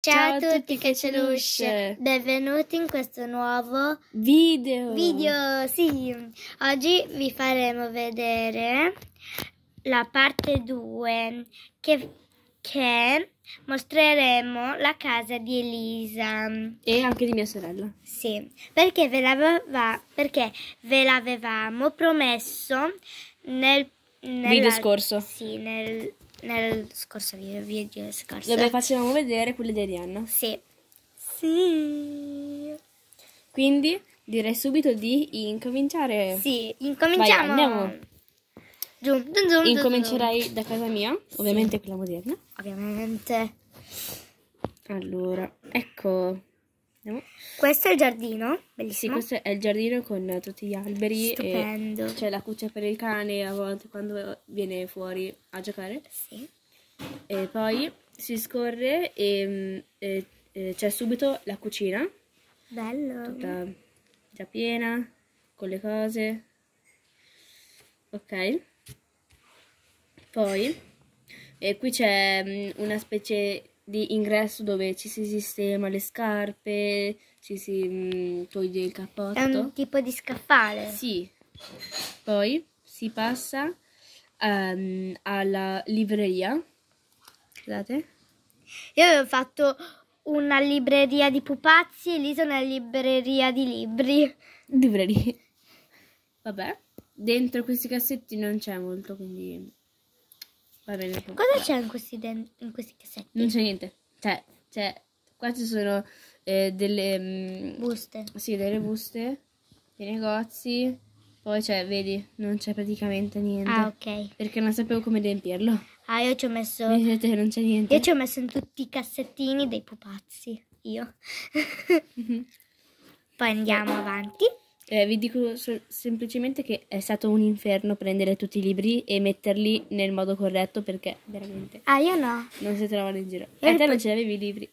Ciao a tutti che c'è Lush! Benvenuti in questo nuovo video! Video, sì! Oggi vi faremo vedere la parte 2 che, che mostreremo la casa di Elisa. E anche di mia sorella. Sì, perché ve, l'aveva, perché ve l'avevamo promesso nel... Video scorso. Sì, nel nel scorso video, video scorso. Dove facevamo vedere quelle di Arianna. Sì. Sì. Quindi direi subito di incominciare. Sì, incominciamo. Vai, andiamo. Zoom, zoom, zoom, Incomincerai da casa mia, ovviamente sì. quella moderna. Ovviamente. Allora, ecco. Andiamo. Questo è il giardino, bellissimo. Sì, questo è il giardino con tutti gli alberi. Stupendo. c'è la cuccia per il cane a volte quando viene fuori a giocare. Sì. E poi si scorre e, mm, e, e c'è subito la cucina. Bello. Tutta già piena, con le cose. Ok. Poi e qui c'è mm, una specie di ingresso dove ci si sistema le scarpe, ci si mh, mm, toglie il cappotto. È un tipo di scaffale. Sì. Poi si passa um, alla libreria. Scusate. Io avevo fatto una libreria di pupazzi e lì sono una libreria di libri. Librerie. Vabbè. Dentro questi cassetti non c'è molto, quindi Va bene. Cioè, cosa c'è in questi, den- in questi cassetti? Non c'è niente. Cioè, cioè qua ci sono eh, delle... Mh, mm, buste. Sì, delle buste, dei negozi. Poi, cioè, vedi, non c'è praticamente niente. Ah, ok. Perché non sapevo come riempirlo. Ah, io ci ho messo... Vedete non c'è niente. Io ci ho messo in tutti i cassettini dei pupazzi. Io. Mhm. Poi andiamo avanti. Eh, vi dico so- semplicemente che è stato un inferno prendere tutti i libri e metterli nel modo corretto perché veramente. Ah, io no. Non si trovano in giro. Io e te non ce l'avevi i libri.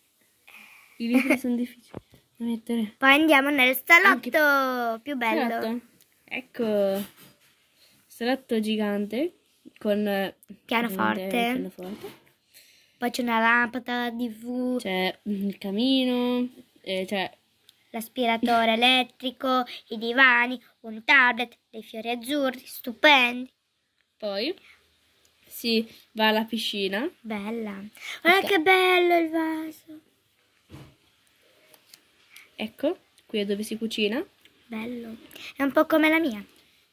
I libri sono difficili da mettere. Poi andiamo nel salotto Anche... più bello. Salotto. Ecco, salotto gigante con eh, pianoforte. pianoforte. Poi c'è una lampada di V. C'è il camino, eh, c'è cioè l'aspiratore elettrico, i divani, un tablet, dei fiori azzurri, stupendi. Poi si va alla piscina. Bella. Guarda okay. Eh, che bello il vaso. Ecco, qui è dove si cucina. Bello. È un po' come la mia.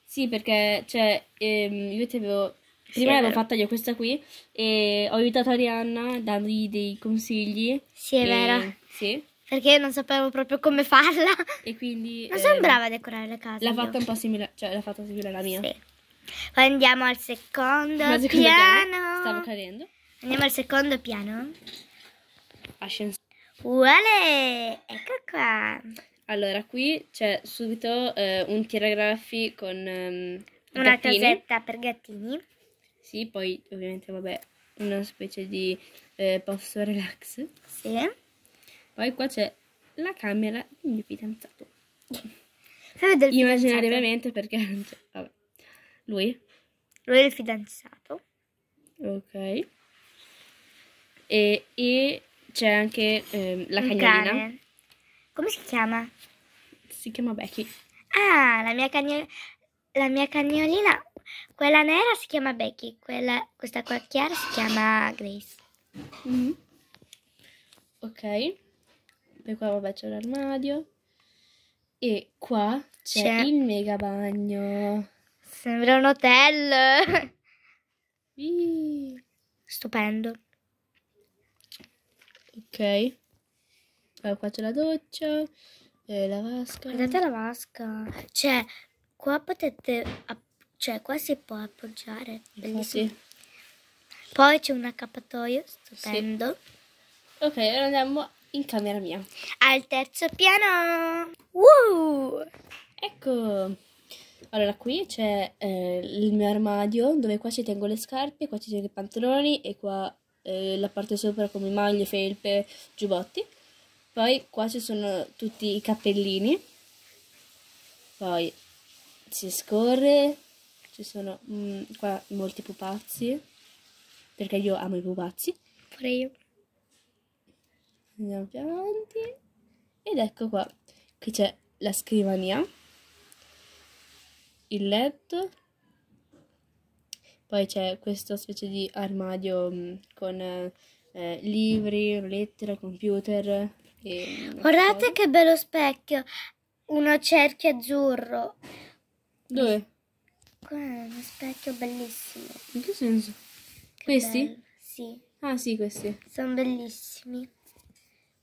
Sì, perché cioè, ehm, io ti avevo Prima sì, avevo fatto io questa qui e ho aiutato Arianna dandogli dei consigli. Sì, è e... vero. Sì perché non sapevo proprio come farla. E quindi... Non eh, sembrava decorare la casa. L'ha fatta un po' simile, cioè l'ha fatta simile alla mia. Sì. Poi andiamo al secondo, piano. piano. Stavo cadendo. Andiamo al secondo piano. Ascensore. Uale, ecco qua. Allora, qui c'è subito eh, un tiragraffi con um, Una gattini. casetta per gattini. Sì, poi ovviamente, vabbè, una specie di eh, posto relax. Sì. Poi qua c'è la camera di mio fidanzato. Del Immaginariamente fidanzato. perché... Cioè, vabbè. Lui? Lui è il fidanzato. Ok. E, e c'è anche ehm, la Un cagnolina. Come si chiama? Si chiama Becky. Ah, la mia, cagno... la mia cagnolina, quella nera si chiama Becky, quella, questa qua chiara si chiama Grace. Mm -hmm. Ok e qua vabbè c'è l'armadio. E qua c'è, c'è. il mega bagno. Sembra un hotel. Stupendo. Ok. Poi qua c'è la doccia. E la vasca. Guardate la vasca. Cioè, qua potete... App- cioè, qua si può appoggiare. Bellissimo. Infatti. Poi c'è un accappatoio. Stupendo. Sì. Ok, allora andiamo in camera mia. Al terzo piano! Wow! Ecco! Allora, qui c'è eh, il mio armadio, dove qua ci tengo le scarpe, qua ci tengo i pantaloni e qua eh, la parte sopra come maglie, felpe, giubbotti. Poi qua ci sono tutti i cappellini. Poi si scorre, ci sono mh, mm, qua molti pupazzi, perché io amo i pupazzi. Pure io andiamo più avanti ed ecco qua qui c'è la scrivania il letto poi c'è questa specie di armadio mm, con eh, libri, lettere, computer e, guardate so. che bello specchio uno cerchio azzurro dove? Qua è uno specchio bellissimo. In che senso? Che questi? Bello. Sì. Ah, sì, questi. Sono bellissimi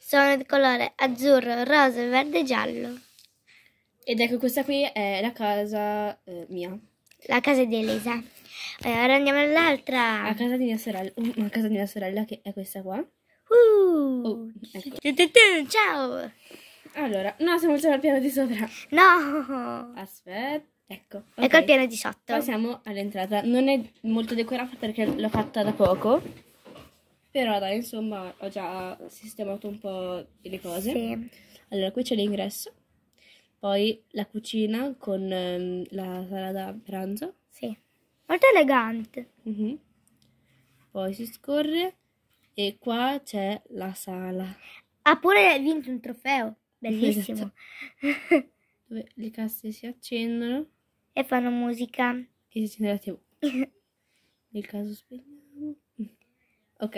sono di colore azzurro, rosa, verde e giallo. Ed ecco questa qui è la casa eh, mia. La casa di Elisa. Eh, ora andiamo all'altra. La casa di mia sorella, una casa di mia sorella che è questa qua. Uh, oh, ecco. Ciao! Allora, no, siamo già al piano di sopra. No! Aspetta. Ecco, ecco okay. ecco il piano di sotto. Poi siamo all'entrata. Non è molto decorata perché l'ho fatta da poco. Però dai, insomma, ho già sistemato un po' le cose. Sì. Allora, qui c'è l'ingresso, poi la cucina con um, la sala da pranzo. Sì, molto elegante. Uh mhm. -huh. Poi si scorre e qua c'è la sala. Ha pure vinto un trofeo, bellissimo. Esatto. Dove le casse si accendono. E fanno musica. E si accende la tv. Nel caso spegnato. Ok.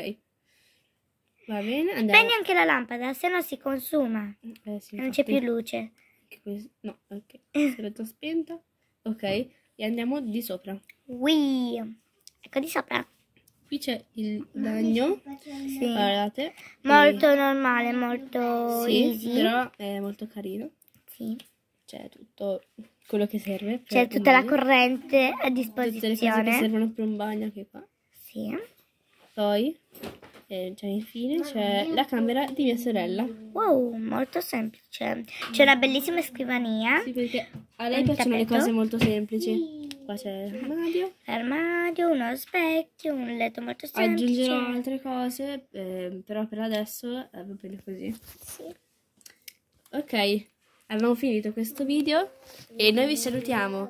Va bene, andiamo. Prendi anche la lampada, se no si consuma. Eh, sì, non c'è più luce. No, ok. Aspetta spenta. Ok, e andiamo di sopra. Oui. Ecco di sopra. Qui c'è il bagno. Sì. Guardate. Molto e... normale, molto sì, easy. però è molto carino. Sì. C'è tutto quello che serve. C'è tutta la corrente a disposizione. Tutte le cose che servono per un bagno anche qua. Sì. Poi, eh, già cioè, infine, c'è la camera di mia sorella. Wow, molto semplice. C'è una bellissima scrivania. Sì, perché a lei piacciono tappeto. le cose molto semplici. Qua c'è l'armadio. L'armadio, uno specchio, un letto molto semplice. Aggiungerò altre cose, eh, però per adesso eh, va bene così. Sì. Ok, abbiamo finito questo video e noi vi salutiamo.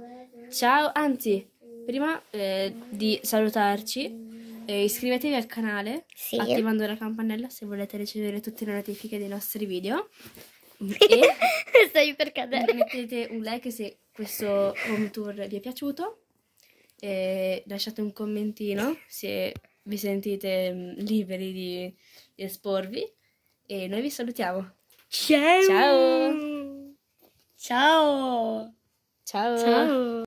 Ciao, anzi, prima eh, di salutarci e eh, iscrivetevi al canale sì. attivando la campanella se volete ricevere tutte le notifiche dei nostri video. E stai per cadere. Mettete un like se questo home tour vi è piaciuto. E lasciate un commentino se vi sentite mm, liberi di, di esporvi. E noi vi salutiamo. Ciao! Ciao! Ciao! Ciao! Ciao.